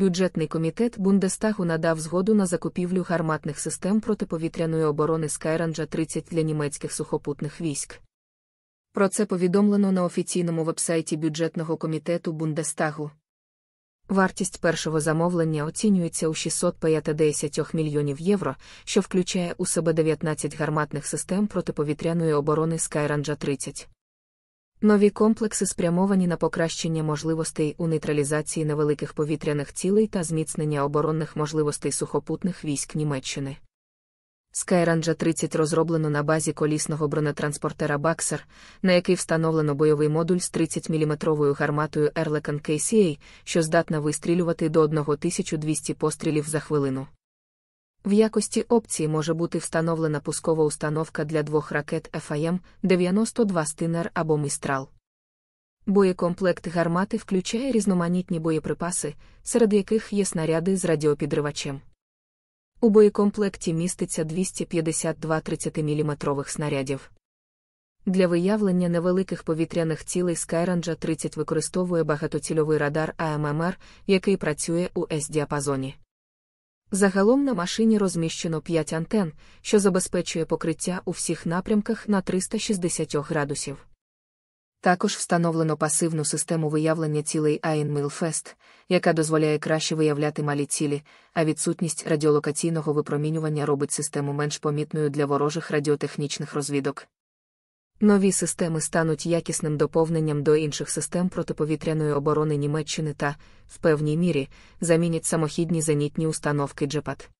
бюджетний комітет Бундестагу надав згоду на закупівлю гарматних систем протиповітряної оборони Skyranger 30 для німецьких сухопутних військ. Про це повідомлено на офіційному вебсайті бюджетного комітету Бундестагу. Вартість першого замовлення оцінюється у 650 мільйонів євро, що включає у себе 19 гарматних систем протиповітряної оборони Skyranger 30. Нові комплекси спрямовані на покращення можливостей у нейтралізації невеликих повітряних цілей та зміцнення оборонних можливостей сухопутних військ Німеччини. Skyranger 30 розроблено на базі колісного бронетранспортера Baxer, на який встановлено бойовий модуль з 30-мм гарматою Erlekan KCA, що здатна вистрілювати до 1200 пострілів за хвилину. В якості опції може бути встановлена пускова установка для двох ракет ФАМ 92 стинер або містрал. Боєкомплект гармати включає різноманітні боєприпаси, серед яких є снаряди з радіопідривачем. У боєкомплекті міститься 252 30 мм снарядів. Для виявлення невеликих повітряних цілей Skyranger 30 використовує багатоцільовий радар АММР, який працює у s діапазоні Загалом на машині розміщено 5 антен, що забезпечує покриття у всіх напрямках на 360 градусів. Також встановлено пасивну систему виявлення цілей Милфест, яка дозволяє краще виявляти малі цілі, а відсутність радіолокаційного випромінювання робить систему менш помітною для ворожих радіотехнічних розвідок. Нові системи стануть якісним доповненням до інших систем протиповітряної оборони Німеччини та, в певній мірі, замінять самохідні зенітні установки Джепат.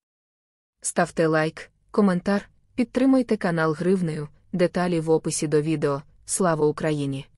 Ставте лайк, коментар, підтримуйте канал Гривнею, деталі в описі до відео. Слава Україні!